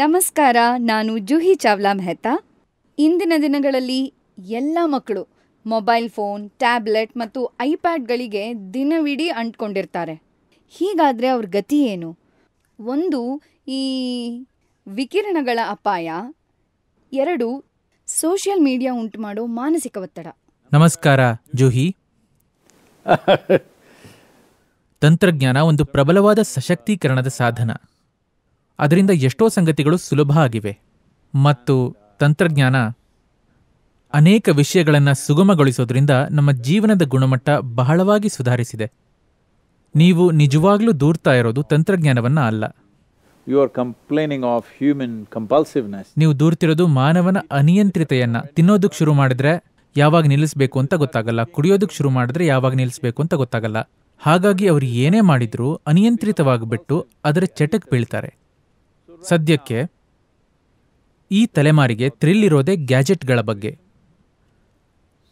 ನಮಸ್ಕಾರ ನಾನು ಜೂಹಿ ಚಾವ್ಲಾ ಮೆಹ್ತಾ ಇಂದಿನ ದಿನಗಳಲ್ಲಿ ಎಲ್ಲ ಮಕ್ಕಳು ಮೊಬೈಲ್ ಫೋನ್ ಟ್ಯಾಬ್ಲೆಟ್ ಮತ್ತು ಐಪ್ಯಾಡ್ಗಳಿಗೆ ದಿನವಿಡೀ ಅಂಟ್ಕೊಂಡಿರ್ತಾರೆ ಹೀಗಾದರೆ ಅವ್ರ ಗತಿ ಏನು ಒಂದು ಈ ವಿಕಿರಣಗಳ ಅಪಾಯ ಎರಡು ಸೋಷಿಯಲ್ ಮೀಡಿಯಾ ಉಂಟು ಮಾಡೋ ಮಾನಸಿಕ ಒತ್ತಡ ನಮಸ್ಕಾರ ಜೂಹಿ ತಂತ್ರಜ್ಞಾನ ಒಂದು ಪ್ರಬಲವಾದ ಸಶಕ್ತೀಕರಣದ ಸಾಧನ ಅದರಿಂದ ಎಷ್ಟೋ ಸಂಗತಿಗಳು ಸುಲಭ ಆಗಿವೆ ಮತ್ತು ತಂತ್ರಜ್ಞಾನ ಅನೇಕ ವಿಷಯಗಳನ್ನು ಸುಗಮಗೊಳಿಸೋದ್ರಿಂದ ನಮ್ಮ ಜೀವನದ ಗುಣಮಟ್ಟ ಬಹಳವಾಗಿ ಸುಧಾರಿಸಿದೆ ನೀವು ನಿಜವಾಗ್ಲೂ ದೂರ್ತಾ ಇರೋದು ತಂತ್ರಜ್ಞಾನವನ್ನು ಅಲ್ಲ you are complaining of human compulsiveness ನೀವು ದೂರ್ತಿರೋದು ಮಾನವನ ಅನಿಯಂತ್ರಿತೆಯನ್ನ ತಿನ್ನೋದಕ್ಕೆ ಶುರು ಮಾಡಿದ್ರೆ ಯಾವಾಗ ನಿಲ್ಲಿಸಬೇಕು ಅಂತ ಗೊತ್ತಾಗಲ್ಲ ಕುಡಿಯೋದಕ್ಕೆ ಶುರು ಮಾಡಿದ್ರೆ ಯಾವಾಗ ನಿಲ್ಲಿಸಬೇಕು ಅಂತ ಗೊತ್ತಾಗಲ್ಲ ಹಾಗಾಗಿ ಅವರು ಏನೇ ಮಾಡಿದ್ರು ಅನಿಯಂತ್ರಿತವಾಗಿಬಿಟ್ಟು ಅದರ ಚಟಕ್ಕೆ ಬೀಳ್ತಾರೆ ಸದ್ಯಕ್ಕೆ ಈ ತಲೆಮಾರಿಗೆ ಥ್ರಿಲ್ ಇರೋದೇ ಗ್ಯಾಜೆಟ್ಗಳ ಬಗ್ಗೆ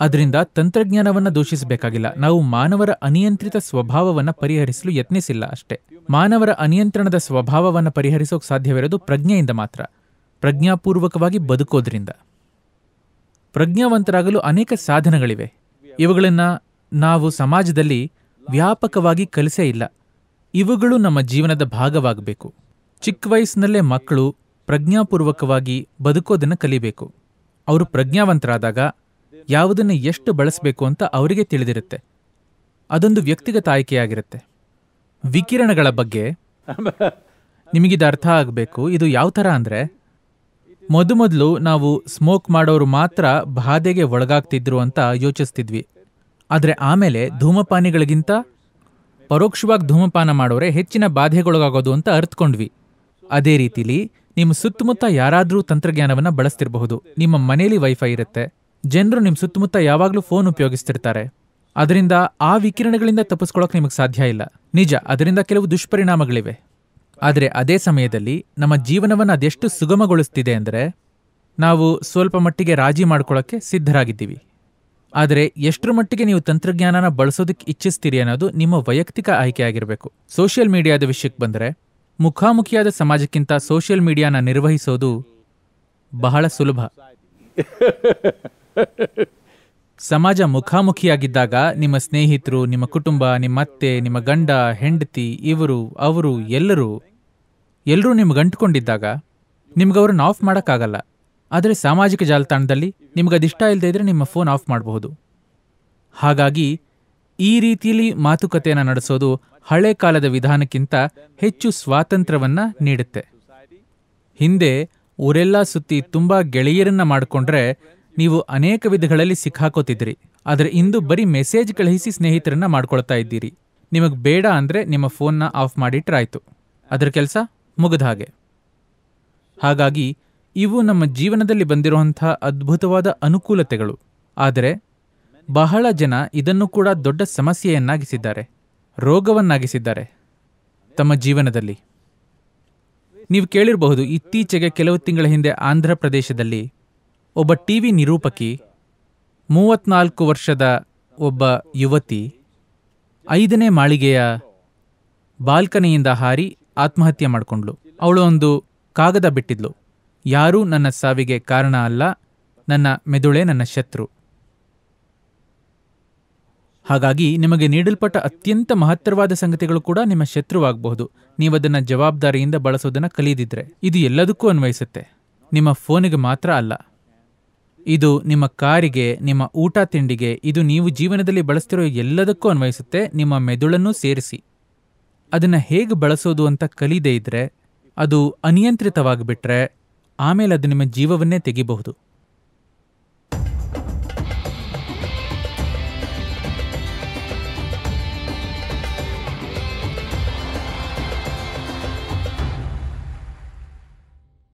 ಅದರಿಂದ ತಂತ್ರಜ್ಞಾನವನ್ನು ದೂಷಿಸಬೇಕಾಗಿಲ್ಲ ನಾವು ಮಾನವರ ಅನಿಯಂತ್ರಿತ ಸ್ವಭಾವವನ್ನು ಪರಿಹರಿಸಲು ಯತ್ನಿಸಿಲ್ಲ ಅಷ್ಟೇ ಮಾನವರ ಅನಿಯಂತ್ರಣದ ಸ್ವಭಾವವನ್ನು ಪರಿಹರಿಸೋಕೆ ಸಾಧ್ಯವಿರೋದು ಪ್ರಜ್ಞೆಯಿಂದ ಮಾತ್ರ ಪ್ರಜ್ಞಾಪೂರ್ವಕವಾಗಿ ಬದುಕೋದ್ರಿಂದ ಪ್ರಜ್ಞಾವಂತರಾಗಲು ಅನೇಕ ಸಾಧನಗಳಿವೆ ಇವುಗಳನ್ನು ನಾವು ಸಮಾಜದಲ್ಲಿ ವ್ಯಾಪಕವಾಗಿ ಕಲಿಸೇ ಇಲ್ಲ ಇವುಗಳು ನಮ್ಮ ಜೀವನದ ಭಾಗವಾಗಬೇಕು ಚಿಕ್ಕ ವಯಸ್ಸಿನಲ್ಲೇ ಮಕ್ಕಳು ಪ್ರಜ್ಞಾಪೂರ್ವಕವಾಗಿ ಬದುಕೋದನ್ನು ಕಲಿಬೇಕು ಅವರು ಪ್ರಜ್ಞಾವಂತರಾದಾಗ ಯಾವುದನ್ನು ಎಷ್ಟು ಬಳಸಬೇಕು ಅಂತ ಅವರಿಗೆ ತಿಳಿದಿರುತ್ತೆ ಅದೊಂದು ವ್ಯಕ್ತಿಗತ ಆಯ್ಕೆಯಾಗಿರುತ್ತೆ ವಿಕಿರಣಗಳ ಬಗ್ಗೆ ನಿಮಗಿದು ಅರ್ಥ ಆಗಬೇಕು ಇದು ಯಾವ ಥರ ಅಂದರೆ ಮೊದಮೊದಲು ನಾವು ಸ್ಮೋಕ್ ಮಾಡೋರು ಮಾತ್ರ ಬಾಧೆಗೆ ಒಳಗಾಗ್ತಿದ್ರು ಅಂತ ಯೋಚಿಸ್ತಿದ್ವಿ ಆದರೆ ಆಮೇಲೆ ಧೂಮಪಾನಿಗಳಿಗಿಂತ ಪರೋಕ್ಷವಾಗಿ ಧೂಮಪಾನ ಮಾಡೋರೆ ಹೆಚ್ಚಿನ ಬಾಧೆಗೊಳಗಾಗೋದು ಅಂತ ಅರ್ಥಕೊಂಡ್ವಿ ಅದೇ ರೀತಿಲಿ ನಿಮ್ಮ ಸುತ್ತಮುತ್ತ ಯಾರಾದರೂ ತಂತ್ರಜ್ಞಾನವನ್ನು ಬಳಸ್ತಿರಬಹುದು ನಿಮ್ಮ ಮನೆಯಲ್ಲಿ ವೈಫೈ ಇರುತ್ತೆ ಜನರು ನಿಮ್ಮ ಸುತ್ತಮುತ್ತ ಯಾವಾಗಲೂ ಫೋನ್ ಉಪಯೋಗಿಸ್ತಿರ್ತಾರೆ ಅದರಿಂದ ಆ ವಿಕಿರಣಗಳಿಂದ ತಪ್ಪಿಸ್ಕೊಳ್ಳೋಕೆ ನಿಮಗೆ ಸಾಧ್ಯ ಇಲ್ಲ ನಿಜ ಅದರಿಂದ ಕೆಲವು ದುಷ್ಪರಿಣಾಮಗಳಿವೆ ಆದರೆ ಅದೇ ಸಮಯದಲ್ಲಿ ನಮ್ಮ ಜೀವನವನ್ನು ಅದೆಷ್ಟು ಸುಗಮಗೊಳಿಸ್ತಿದೆ ಅಂದರೆ ನಾವು ಸ್ವಲ್ಪ ಮಟ್ಟಿಗೆ ರಾಜಿ ಮಾಡ್ಕೊಳ್ಳೋಕ್ಕೆ ಸಿದ್ಧರಾಗಿದ್ದೀವಿ ಆದರೆ ಎಷ್ಟರ ಮಟ್ಟಿಗೆ ನೀವು ತಂತ್ರಜ್ಞಾನನ ಬಳಸೋದಕ್ಕೆ ಇಚ್ಛಿಸ್ತೀರಿ ಅನ್ನೋದು ನಿಮ್ಮ ವೈಯಕ್ತಿಕ ಆಯ್ಕೆಯಾಗಿರಬೇಕು ಸೋಷಿಯಲ್ ಮೀಡಿಯಾದ ವಿಷಯಕ್ಕೆ ಬಂದರೆ ಮುಖಾಮುಖಿಯಾದ ಸಮಾಜಕ್ಕಿಂತ ಸೋಷಿಯಲ್ ಮೀಡಿಯಾನ ನಿರ್ವಹಿಸೋದು ಬಹಳ ಸುಲಭ ಸಮಾಜ ಮುಖಾಮುಖಿಯಾಗಿದ್ದಾಗ ನಿಮ್ಮ ಸ್ನೇಹಿತರು ನಿಮ್ಮ ಕುಟುಂಬ ನಿಮ್ಮ ಅತ್ತೆ ನಿಮ್ಮ ಗಂಡ ಹೆಂಡತಿ ಇವರು ಅವರು ಎಲ್ಲರೂ ಎಲ್ಲರೂ ನಿಮ್ಗೆ ನಿಮ್ಗೆ ನಿಮ್ಗವ್ರನ್ನ ಆಫ್ ಮಾಡೋಕ್ಕಾಗಲ್ಲ ಆದರೆ ಸಾಮಾಜಿಕ ಜಾಲತಾಣದಲ್ಲಿ ನಿಮ್ಗೆ ಅದಿಷ್ಟ ಇಲ್ಲದೆ ಇದ್ರೆ ನಿಮ್ಮ ಫೋನ್ ಆಫ್ ಮಾಡಬಹುದು ಹಾಗಾಗಿ ಈ ರೀತಿಯಲ್ಲಿ ಮಾತುಕತೆಯನ್ನು ನಡೆಸೋದು ಹಳೆ ಕಾಲದ ವಿಧಾನಕ್ಕಿಂತ ಹೆಚ್ಚು ಸ್ವಾತಂತ್ರ್ಯವನ್ನ ನೀಡುತ್ತೆ ಹಿಂದೆ ಊರೆಲ್ಲ ಸುತ್ತಿ ತುಂಬಾ ಗೆಳೆಯರನ್ನ ಮಾಡಿಕೊಂಡ್ರೆ ನೀವು ಅನೇಕ ವಿಧಗಳಲ್ಲಿ ಸಿಕ್ಕಾಕೋತಿದ್ರಿ ಆದರೆ ಇಂದು ಬರೀ ಮೆಸೇಜ್ ಕಳುಹಿಸಿ ಸ್ನೇಹಿತರನ್ನ ಮಾಡ್ಕೊಳ್ತಾ ಇದ್ದೀರಿ ನಿಮಗೆ ಬೇಡ ಅಂದರೆ ನಿಮ್ಮ ಫೋನ್ನ ಆಫ್ ಮಾಡಿಟ್ರಾಯ್ತು ಅದರ ಕೆಲಸ ಮುಗಿದ ಹಾಗೆ ಹಾಗಾಗಿ ಇವು ನಮ್ಮ ಜೀವನದಲ್ಲಿ ಬಂದಿರುವಂಥ ಅದ್ಭುತವಾದ ಅನುಕೂಲತೆಗಳು ಆದರೆ ಬಹಳ ಜನ ಇದನ್ನು ಕೂಡ ದೊಡ್ಡ ಸಮಸ್ಯೆಯನ್ನಾಗಿಸಿದ್ದಾರೆ ರೋಗವನ್ನಾಗಿಸಿದ್ದಾರೆ ತಮ್ಮ ಜೀವನದಲ್ಲಿ ನೀವು ಕೇಳಿರಬಹುದು ಇತ್ತೀಚೆಗೆ ಕೆಲವು ತಿಂಗಳ ಹಿಂದೆ ಆಂಧ್ರ ಪ್ರದೇಶದಲ್ಲಿ ಒಬ್ಬ ಟಿ ವಿ ನಿರೂಪಕಿ ಮೂವತ್ನಾಲ್ಕು ವರ್ಷದ ಒಬ್ಬ ಯುವತಿ ಐದನೇ ಮಾಳಿಗೆಯ ಬಾಲ್ಕನಿಯಿಂದ ಹಾರಿ ಆತ್ಮಹತ್ಯೆ ಮಾಡಿಕೊಂಡ್ಳು ಅವಳು ಒಂದು ಕಾಗದ ಬಿಟ್ಟಿದ್ಲು ಯಾರೂ ನನ್ನ ಸಾವಿಗೆ ಕಾರಣ ಅಲ್ಲ ನನ್ನ ಮೆದುಳೆ ನನ್ನ ಶತ್ರು ಹಾಗಾಗಿ ನಿಮಗೆ ನೀಡಲ್ಪಟ್ಟ ಅತ್ಯಂತ ಮಹತ್ತರವಾದ ಸಂಗತಿಗಳು ಕೂಡ ನಿಮ್ಮ ಶತ್ರುವಾಗಬಹುದು ನೀವು ಅದನ್ನು ಜವಾಬ್ದಾರಿಯಿಂದ ಬಳಸೋದನ್ನು ಕಲಿಯದಿದ್ರೆ ಇದು ಎಲ್ಲದಕ್ಕೂ ಅನ್ವಯಿಸುತ್ತೆ ನಿಮ್ಮ ಫೋನಿಗೆ ಮಾತ್ರ ಅಲ್ಲ ಇದು ನಿಮ್ಮ ಕಾರಿಗೆ ನಿಮ್ಮ ಊಟ ತಿಂಡಿಗೆ ಇದು ನೀವು ಜೀವನದಲ್ಲಿ ಬಳಸ್ತಿರೋ ಎಲ್ಲದಕ್ಕೂ ಅನ್ವಯಿಸುತ್ತೆ ನಿಮ್ಮ ಮೆದುಳನ್ನು ಸೇರಿಸಿ ಅದನ್ನು ಹೇಗೆ ಬಳಸೋದು ಅಂತ ಕಲಿದೇ ಇದ್ದರೆ ಅದು ಅನಿಯಂತ್ರಿತವಾಗಿಬಿಟ್ರೆ ಆಮೇಲೆ ಅದು ನಿಮ್ಮ ಜೀವವನ್ನೇ ತೆಗಿಬಹುದು